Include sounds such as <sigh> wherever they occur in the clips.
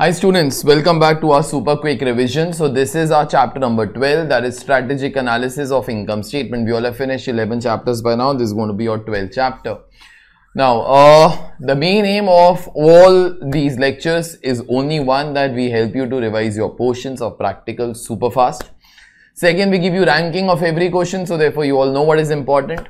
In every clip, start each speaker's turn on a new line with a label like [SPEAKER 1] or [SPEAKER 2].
[SPEAKER 1] Hi students, welcome back to our super quick revision. So this is our chapter number 12 that is strategic analysis of income statement. We all have finished 11 chapters by now. This is going to be our 12th chapter. Now, uh, the main aim of all these lectures is only one that we help you to revise your portions of practical super fast. Second, we give you ranking of every question. So therefore you all know what is important.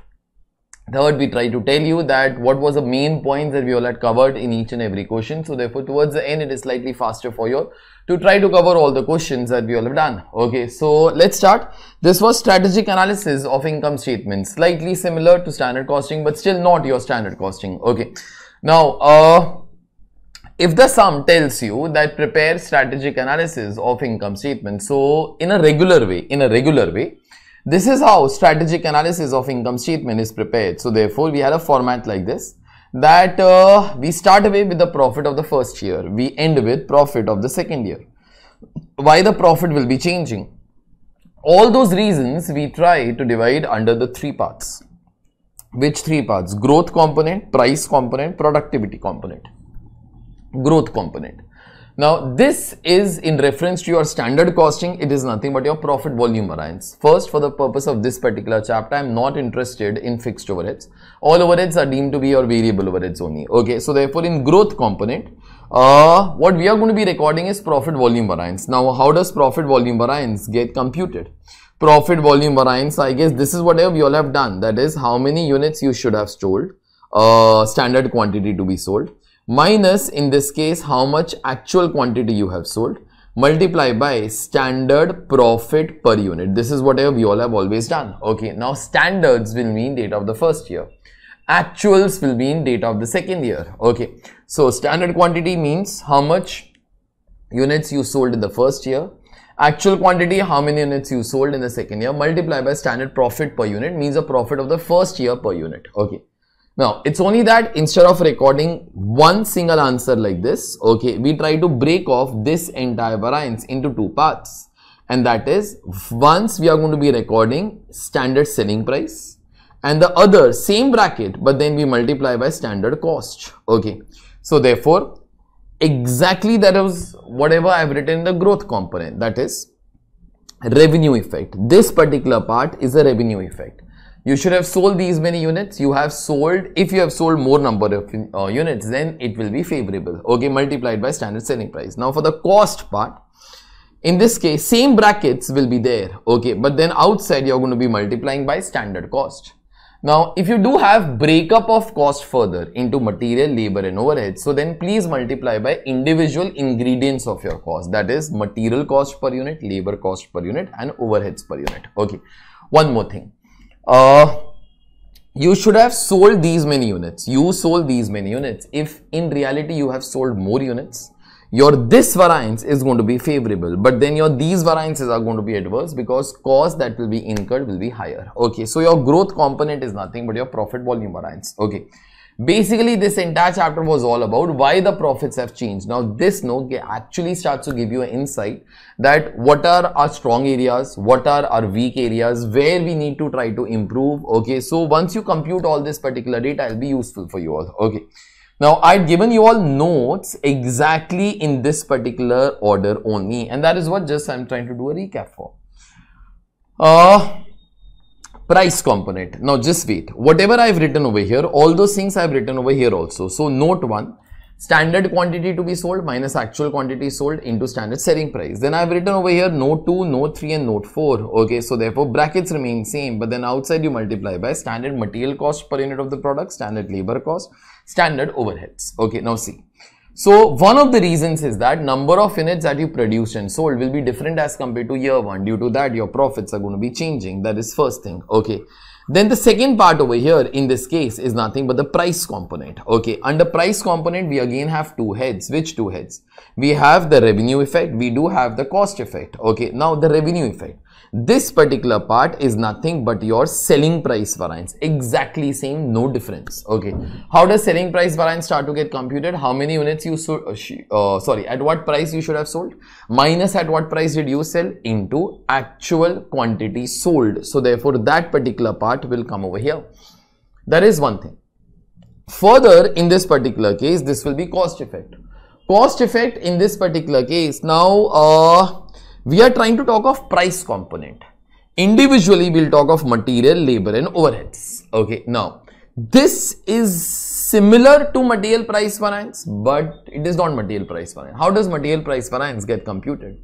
[SPEAKER 1] Third, we try to tell you that what was the main points that we all had covered in each and every question. So therefore, towards the end, it is slightly faster for you to try to cover all the questions that we all have done. Okay, so let's start. This was strategic analysis of income statements, slightly similar to standard costing, but still not your standard costing. Okay, now, uh, if the sum tells you that prepare strategic analysis of income statement, so in a regular way, in a regular way, this is how strategic analysis of income statement is prepared. So therefore, we had a format like this that uh, we start away with the profit of the first year. We end with profit of the second year. Why the profit will be changing? All those reasons we try to divide under the three parts. Which three parts? Growth component, price component, productivity component. Growth component. Now, this is in reference to your standard costing. It is nothing but your profit volume variance. First, for the purpose of this particular chapter, I'm not interested in fixed overheads. All overheads are deemed to be your variable overheads only. Okay, so therefore in growth component, uh, what we are going to be recording is profit volume variance. Now, how does profit volume variance get computed? Profit volume variance, I guess this is whatever you all have done. That is how many units you should have sold, uh, standard quantity to be sold minus in this case how much actual quantity you have sold multiply by standard profit per unit. This is whatever we all have always done. Okay, now standards will mean date of the first year. Actuals will mean date of the second year. Okay, so standard quantity means how much units you sold in the first year. Actual quantity, how many units you sold in the second year. Multiply by standard profit per unit means a profit of the first year per unit. Okay. Now, it's only that instead of recording one single answer like this, okay, we try to break off this entire variance into two parts. And that is, once we are going to be recording standard selling price and the other same bracket, but then we multiply by standard cost, okay. So, therefore, exactly that is whatever I have written in the growth component, that is revenue effect. This particular part is a revenue effect you should have sold these many units you have sold if you have sold more number of uh, units then it will be favorable okay multiplied by standard selling price now for the cost part in this case same brackets will be there okay but then outside you're going to be multiplying by standard cost now if you do have breakup of cost further into material labor and overhead so then please multiply by individual ingredients of your cost that is material cost per unit labor cost per unit and overheads per unit okay one more thing uh, you should have sold these many units you sold these many units if in reality you have sold more units your this variance is going to be favorable but then your these variances are going to be adverse because cost that will be incurred will be higher okay so your growth component is nothing but your profit volume variance okay Basically, this entire chapter was all about why the profits have changed. Now, this note actually starts to give you an insight that what are our strong areas, what are our weak areas, where we need to try to improve. Okay, so once you compute all this particular data, it'll be useful for you all. Okay. Now, I'd given you all notes exactly in this particular order only and that is what just I'm trying to do a recap for. Uh, price component. Now just wait, whatever I've written over here, all those things I've written over here also. So note one, standard quantity to be sold minus actual quantity sold into standard selling price. Then I've written over here note 2, note 3 and note 4. Okay, so therefore brackets remain same, but then outside you multiply by standard material cost per unit of the product, standard labor cost, standard overheads. Okay, now see. So one of the reasons is that number of units that you produced and sold will be different as compared to year one. Due to that, your profits are going to be changing. That is first thing. Okay. Then the second part over here in this case is nothing but the price component. Okay, under price component, we again have two heads. Which two heads? We have the revenue effect. We do have the cost effect. Okay, now the revenue effect. This particular part is nothing but your selling price variance. Exactly same, no difference. Okay. How does selling price variance start to get computed? How many units you sold? Uh, uh, sorry, at what price you should have sold? Minus at what price did you sell into actual quantity sold. So therefore, that particular part will come over here. That is one thing. Further, in this particular case, this will be cost effect. Cost effect in this particular case. Now, uh, we are trying to talk of price component. Individually, we'll talk of material, labor and overheads. Okay, now this is similar to material price variance, but it is not material price variance. How does material price variance get computed?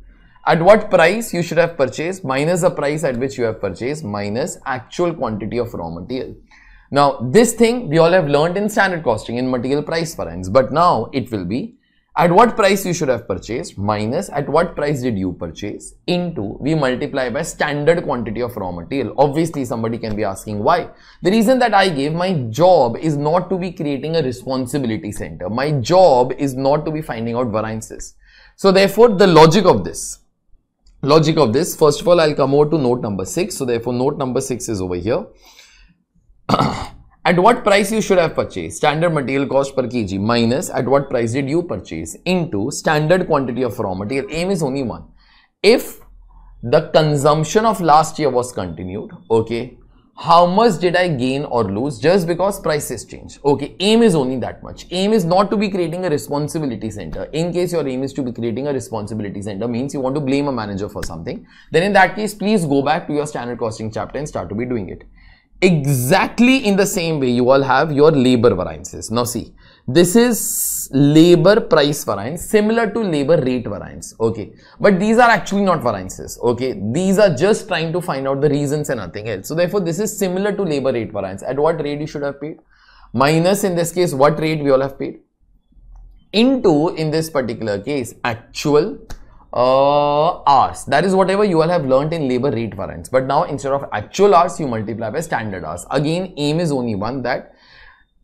[SPEAKER 1] At what price you should have purchased minus the price at which you have purchased minus actual quantity of raw material. Now, this thing we all have learned in standard costing in material price variance, but now it will be at what price you should have purchased minus at what price did you purchase into we multiply by standard quantity of raw material obviously somebody can be asking why the reason that i gave my job is not to be creating a responsibility center my job is not to be finding out variances so therefore the logic of this logic of this first of all i'll come over to note number six so therefore note number six is over here <clears throat> At what price you should have purchased? Standard material cost per kg minus at what price did you purchase into standard quantity of raw material. Aim is only one. If the consumption of last year was continued, okay, how much did I gain or lose just because prices change? Okay, aim is only that much. Aim is not to be creating a responsibility center. In case your aim is to be creating a responsibility center means you want to blame a manager for something, then in that case, please go back to your standard costing chapter and start to be doing it. Exactly in the same way, you all have your labor variances. Now see, this is labor price variance similar to labor rate variance. Okay. But these are actually not variances. Okay. These are just trying to find out the reasons and nothing else. So therefore, this is similar to labor rate variance. At what rate you should have paid? Minus in this case, what rate we all have paid? Into in this particular case, actual uh, hours. That is whatever you all have learnt in labor rate variance. But now instead of actual hours, you multiply by standard hours. Again, aim is only one that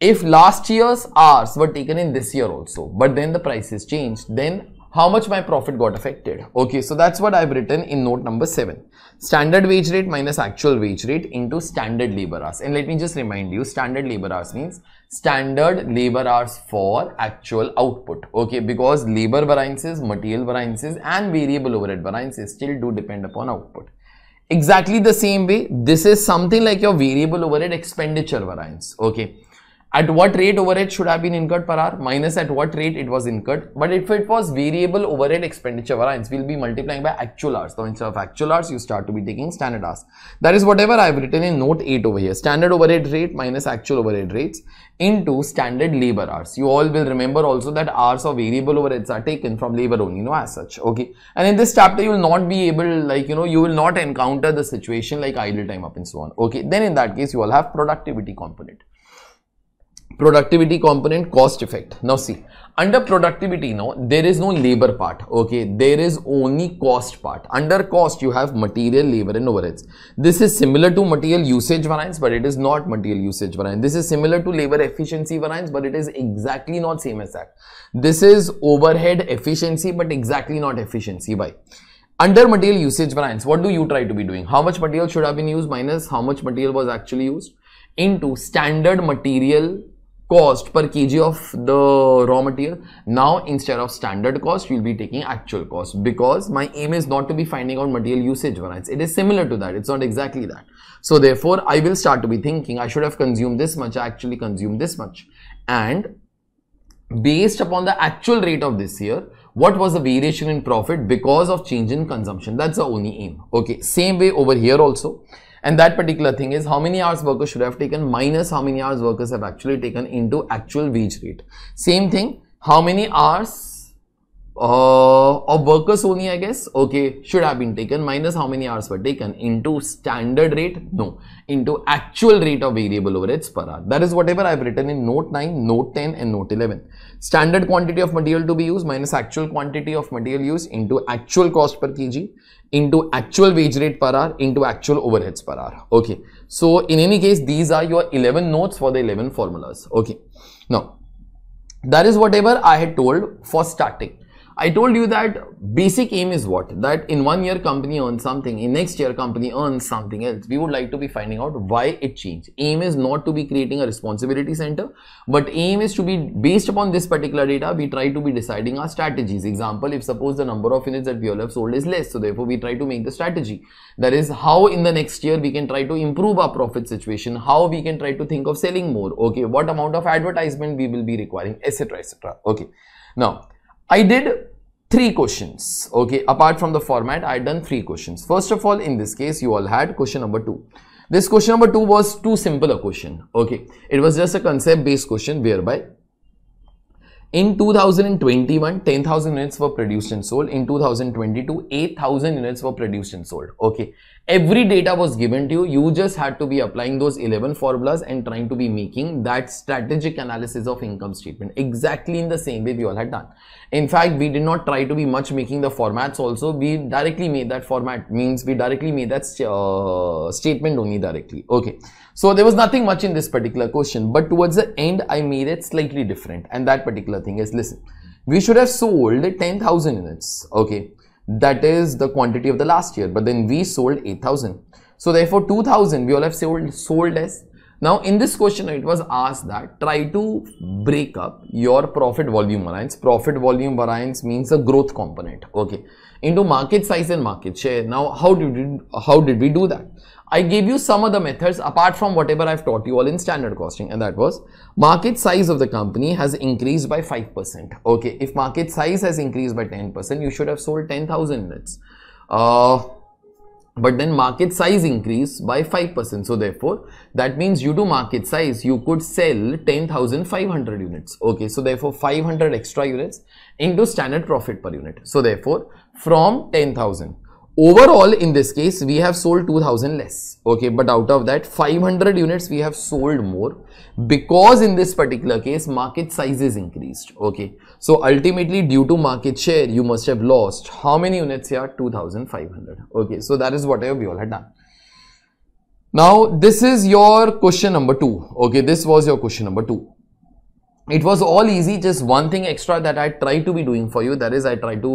[SPEAKER 1] if last year's hours were taken in this year also, but then the prices changed, then how much my profit got affected. Okay, so that's what I've written in note number 7. Standard wage rate minus actual wage rate into standard labor hours. And let me just remind you, standard labor hours means standard labor hours for actual output okay because labor variances material variances and variable overhead variances still do depend upon output exactly the same way this is something like your variable overhead expenditure variance okay at what rate overhead should have been incurred per hour minus at what rate it was incurred but if it was variable overhead expenditure variance we'll be multiplying by actual hours so instead of actual hours you start to be taking standard hours that is whatever i've written in note 8 over here standard overhead rate minus actual overhead rates into standard labor hours you all will remember also that hours of variable overheads are taken from labor only you know as such okay and in this chapter you will not be able like you know you will not encounter the situation like idle time up and so on okay then in that case you all have productivity component productivity component cost effect now see under productivity now there is no labor part okay there is only cost part under cost you have material labor and overheads this is similar to material usage variance but it is not material usage variance this is similar to labor efficiency variance but it is exactly not same as that this is overhead efficiency but exactly not efficiency by under material usage variance what do you try to be doing how much material should have been used minus how much material was actually used into standard material cost per kg of the raw material now instead of standard cost you'll be taking actual cost because my aim is not to be finding out material usage variance it is similar to that it's not exactly that so therefore i will start to be thinking i should have consumed this much i actually consumed this much and based upon the actual rate of this year what was the variation in profit because of change in consumption that's the only aim okay same way over here also and that particular thing is how many hours workers should have taken minus how many hours workers have actually taken into actual wage rate same thing how many hours uh, of workers only I guess okay should have been taken minus how many hours were taken into standard rate no into actual rate of variable overheads per hour that is whatever I've written in note 9 note 10 and note 11 standard quantity of material to be used minus actual quantity of material used into actual cost per kg into actual wage rate per hour into actual overheads per hour okay so in any case these are your 11 notes for the 11 formulas okay now that is whatever I had told for starting I told you that basic aim is what? That in one year company earns something, in next year company earns something else. We would like to be finding out why it changed. Aim is not to be creating a responsibility center, but aim is to be based upon this particular data, we try to be deciding our strategies. Example, if suppose the number of units that we all have sold is less, so therefore we try to make the strategy. That is how in the next year we can try to improve our profit situation, how we can try to think of selling more, okay, what amount of advertisement we will be requiring, etc. etc. Okay. Now, I did three questions okay apart from the format i had done three questions first of all in this case you all had question number two this question number two was too simple a question okay it was just a concept based question whereby in 2021 10000 units were produced and sold in 2022 8000 units were produced and sold okay every data was given to you you just had to be applying those 11 formulas and trying to be making that strategic analysis of income statement exactly in the same way we all had done in fact we did not try to be much making the formats also we directly made that format means we directly made that uh, statement only directly okay so there was nothing much in this particular question but towards the end i made it slightly different and that particular thing is listen we should have sold 10000 units okay that is the quantity of the last year but then we sold 8000 so therefore 2000 we all have sold sold as now in this question it was asked that try to break up your profit volume variance profit volume variance means a growth component okay into market size and market share now how did we, how did we do that I gave you some other methods apart from whatever I've taught you all in standard costing and that was market size of the company has increased by 5%. Okay, if market size has increased by 10%, you should have sold 10,000 units. Uh, but then market size increase by 5%. So therefore, that means you do market size, you could sell 10,500 units. Okay, so therefore 500 extra units into standard profit per unit. So therefore, from 10,000 overall in this case we have sold 2000 less okay but out of that 500 units we have sold more because in this particular case market size is increased okay so ultimately due to market share you must have lost how many units here 2500 okay so that is whatever we all had done now this is your question number two okay this was your question number two it was all easy just one thing extra that i try to be doing for you that is i try to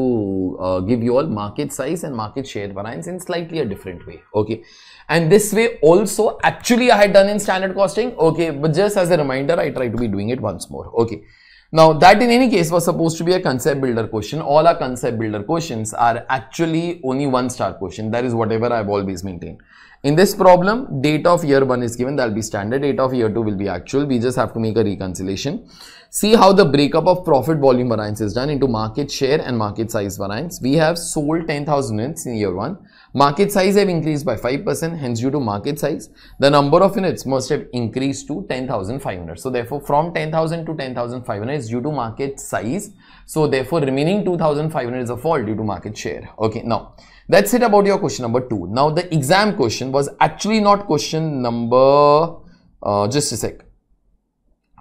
[SPEAKER 1] uh, give you all market size and market share variance in slightly a different way okay and this way also actually i had done in standard costing okay but just as a reminder i try to be doing it once more okay now that in any case was supposed to be a concept builder question all our concept builder questions are actually only one star question that is whatever i've always maintained in this problem, date of year 1 is given, that will be standard, date of year 2 will be actual, we just have to make a reconciliation. See how the breakup of profit volume variance is done into market share and market size variance. We have sold 10,000 units in year 1. Market size have increased by 5%, hence due to market size, the number of units must have increased to 10,500. So therefore, from 10,000 to 10,500 is due to market size. So therefore, remaining 2,500 is a fall due to market share. Okay, now that's it about your question number two. Now, the exam question was actually not question number, uh, just a sec.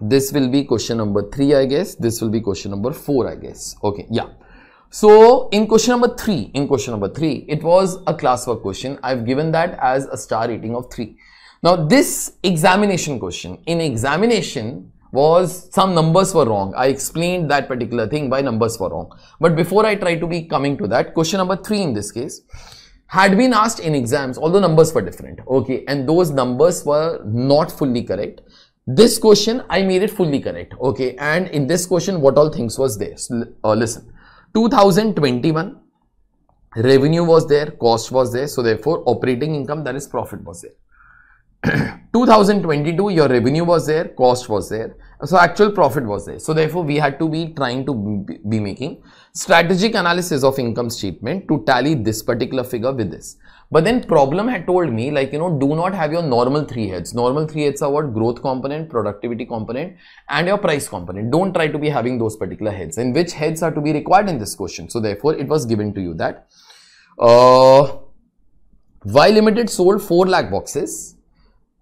[SPEAKER 1] This will be question number three, I guess. This will be question number four, I guess. Okay, yeah. So, in question number three, in question number three, it was a classwork question. I've given that as a star rating of three. Now, this examination question, in examination, was some numbers were wrong. I explained that particular thing why numbers were wrong. But before I try to be coming to that, question number three in this case had been asked in exams, although numbers were different. Okay. And those numbers were not fully correct. This question, I made it fully correct. Okay. And in this question, what all things was there? So, uh, listen, 2021 revenue was there, cost was there. So therefore operating income, that is profit was there. <clears throat> 2022 your revenue was there cost was there so actual profit was there so therefore we had to be trying to be making strategic analysis of income statement to tally this particular figure with this but then problem had told me like you know do not have your normal three heads normal three heads are what growth component productivity component and your price component don't try to be having those particular heads and which heads are to be required in this question so therefore it was given to you that uh, why limited sold 4 lakh boxes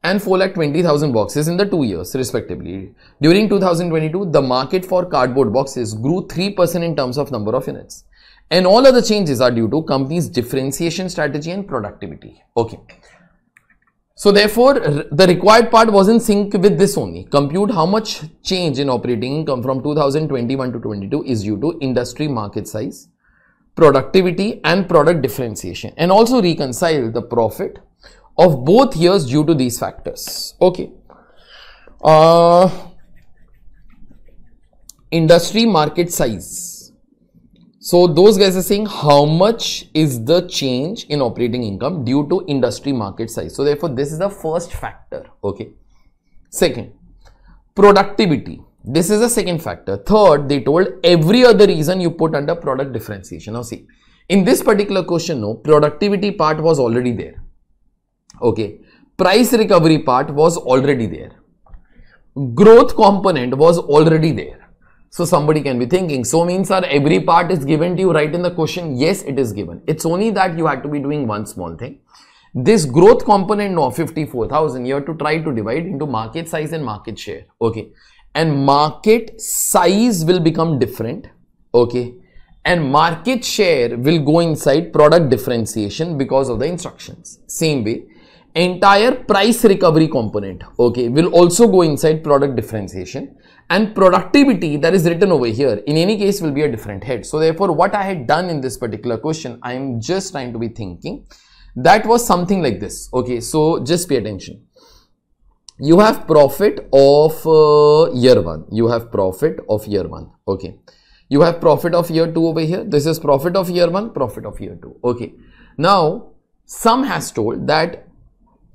[SPEAKER 1] and 4 lakh 20,000 boxes in the two years respectively. During 2022, the market for cardboard boxes grew 3% in terms of number of units. And all other changes are due to companies' differentiation strategy and productivity. Okay. So therefore, the required part was in sync with this only. Compute how much change in operating income from 2021 to 22 is due to industry market size, productivity and product differentiation and also reconcile the profit of both years due to these factors. Okay. Uh, industry market size. So those guys are saying how much is the change in operating income due to industry market size. So therefore, this is the first factor. Okay. Second, productivity. This is the second factor. Third, they told every other reason you put under product differentiation. Now see, in this particular question, no, productivity part was already there okay price recovery part was already there growth component was already there so somebody can be thinking so means sir every part is given to you right in the question yes it is given it's only that you had to be doing one small thing this growth component of 54000 you have to try to divide into market size and market share okay and market size will become different okay and market share will go inside product differentiation because of the instructions same way entire price recovery component okay will also go inside product differentiation and productivity that is written over here in any case will be a different head so therefore what i had done in this particular question i am just trying to be thinking that was something like this okay so just pay attention you have profit of uh, year one you have profit of year one okay you have profit of year two over here this is profit of year one profit of year two okay now some has told that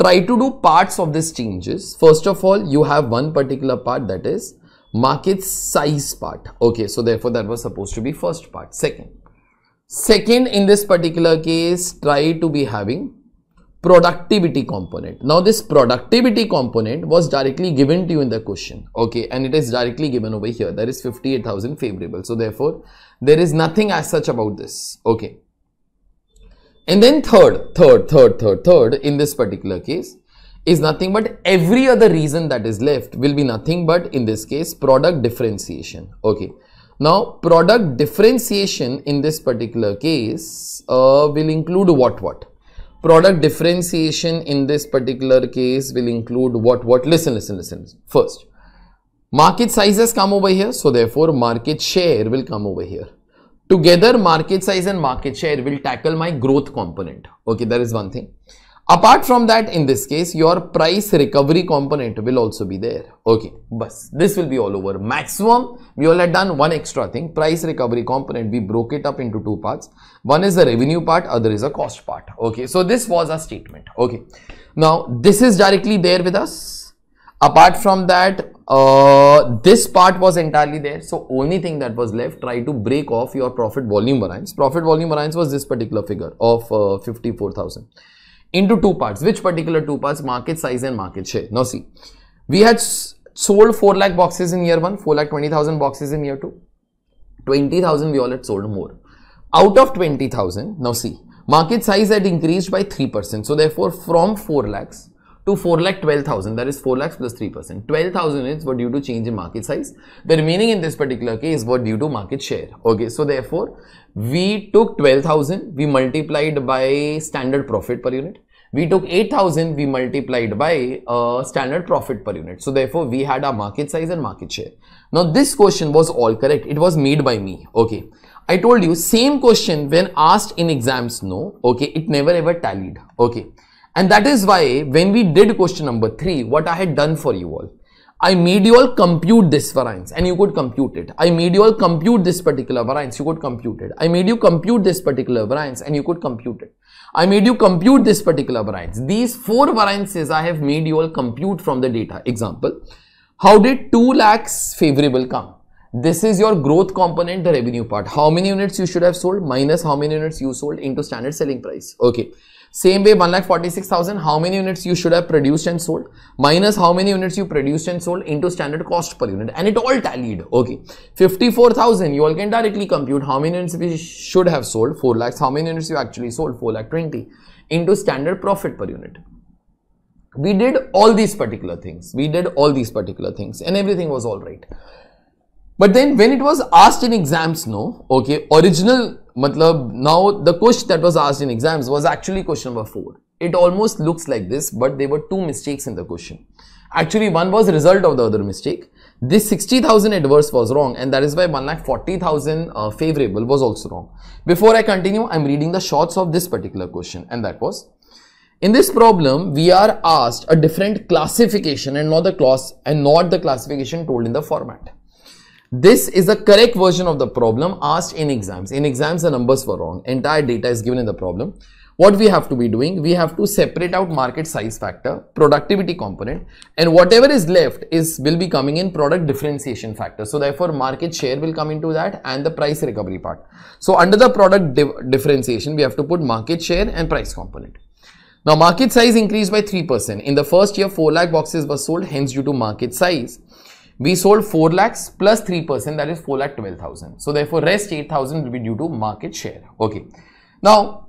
[SPEAKER 1] try to do parts of these changes. First of all, you have one particular part that is market size part. Okay, so therefore that was supposed to be first part. Second, second in this particular case, try to be having productivity component. Now this productivity component was directly given to you in the question. Okay, and it is directly given over here. There 58,000 favorable. So therefore, there is nothing as such about this. Okay. And then third, third, third, third, third in this particular case is nothing but every other reason that is left will be nothing but in this case product differentiation. Okay. Now, product differentiation in this particular case uh, will include what what? Product differentiation in this particular case will include what what? Listen, listen, listen. listen. First, market size has come over here. So, therefore, market share will come over here. Together, market size and market share will tackle my growth component. Okay, there is one thing. Apart from that, in this case, your price recovery component will also be there. Okay, bus. This will be all over. Maximum, we all had done one extra thing. Price recovery component, we broke it up into two parts. One is the revenue part, other is a cost part. Okay, so this was a statement. Okay, now this is directly there with us. Apart from that, uh, this part was entirely there. So only thing that was left, try to break off your profit volume variance. Profit volume variance was this particular figure of uh, 54,000 into two parts. Which particular two parts? Market size and market share. Now see, we had sold 4 lakh boxes in year 1, 4 lakh 20,000 boxes in year 2. 20,000 we all had sold more. Out of 20,000, now see, market size had increased by 3%. So therefore from 4 lakhs, to 4 lakh 12,000 that is 4 lakhs plus 3%. 12,000 units were due to change in market size. The remaining in this particular case were due to market share. Okay, so therefore we took 12,000, we multiplied by standard profit per unit. We took 8,000, we multiplied by uh, standard profit per unit. So therefore we had our market size and market share. Now this question was all correct. It was made by me. Okay. I told you same question when asked in exams no. Okay. It never ever tallied. Okay. And that is why when we did question number three, what I had done for you all, I made you all compute this variance and you could compute it. I made you all compute this particular variance, you could compute it. I made you compute this particular variance and you could compute it. I made you compute this particular variance. These four variances I have made you all compute from the data. Example, how did 2 lakhs favorable come? This is your growth component, the revenue part. How many units you should have sold minus how many units you sold into standard selling price. Okay. Same way 1,46,000 how many units you should have produced and sold minus how many units you produced and sold into standard cost per unit and it all tallied. Okay. 54,000 you all can directly compute how many units we should have sold 4 lakhs how many units you actually sold 4 lakh 20 into standard profit per unit we did all these particular things we did all these particular things and everything was all right but then when it was asked in exams no okay original matlab, now the question that was asked in exams was actually question number 4. It almost looks like this, but there were two mistakes in the question. Actually, one was result of the other mistake. This 60,000 adverse was wrong and that is why 1,40,000 uh, favorable was also wrong. Before I continue, I am reading the shorts of this particular question and that was in this problem, we are asked a different classification and not the class and not the classification told in the format. This is the correct version of the problem asked in exams. In exams, the numbers were wrong. Entire data is given in the problem. What we have to be doing, we have to separate out market size factor, productivity component, and whatever is left is will be coming in product differentiation factor. So therefore, market share will come into that and the price recovery part. So under the product di differentiation, we have to put market share and price component. Now market size increased by 3%. In the first year, 4 lakh boxes were sold, hence due to market size. We sold 4 lakhs plus 3%, that is 4 lakh 12,000. So therefore, rest 8,000 will be due to market share. Okay. Now,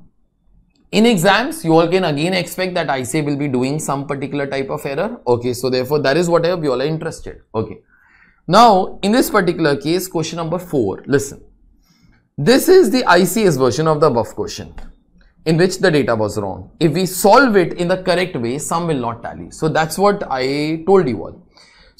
[SPEAKER 1] in exams, you all can again expect that ICA will be doing some particular type of error. Okay. So therefore, that is whatever you all are interested. Okay. Now, in this particular case, question number 4, listen. This is the ICS version of the above question in which the data was wrong. If we solve it in the correct way, some will not tally. So that's what I told you all.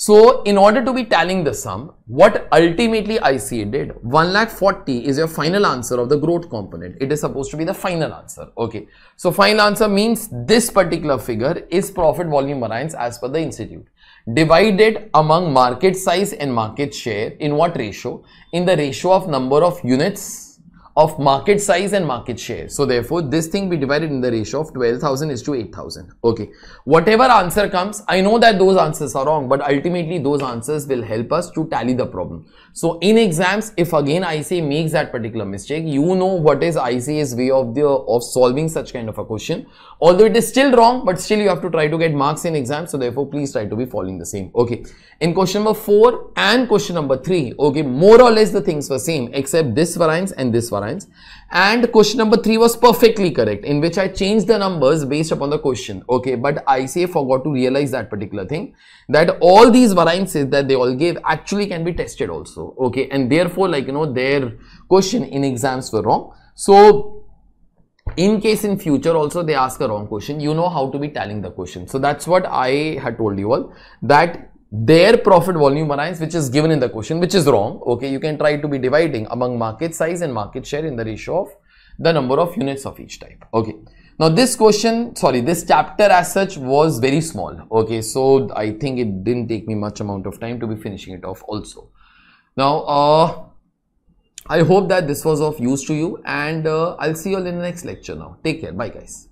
[SPEAKER 1] So in order to be tallying the sum, what ultimately ICA did, 140 is your final answer of the growth component. It is supposed to be the final answer. Okay. So final answer means this particular figure is profit volume variance as per the institute. Divided among market size and market share in what ratio? In the ratio of number of units of market size and market share. So therefore, this thing be divided in the ratio of 12,000 is to 8,000. Okay. Whatever answer comes, I know that those answers are wrong, but ultimately those answers will help us to tally the problem. So in exams, if again ICA makes that particular mistake, you know what is ICA's way of the of solving such kind of a question. Although it is still wrong, but still you have to try to get marks in exams. So therefore, please try to be following the same. Okay. In question number four and question number three, okay, more or less the things were same, except this variance and this variance science and question number 3 was perfectly correct in which I changed the numbers based upon the question okay but ICA forgot to realize that particular thing that all these variances that they all gave actually can be tested also okay and therefore like you know their question in exams were wrong so in case in future also they ask a wrong question you know how to be telling the question so that's what I had told you all that their profit volume variance which is given in the question which is wrong okay you can try to be dividing among market size and market share in the ratio of the number of units of each type okay now this question sorry this chapter as such was very small okay so i think it didn't take me much amount of time to be finishing it off also now uh i hope that this was of use to you and uh, i'll see you all in the next lecture now take care bye guys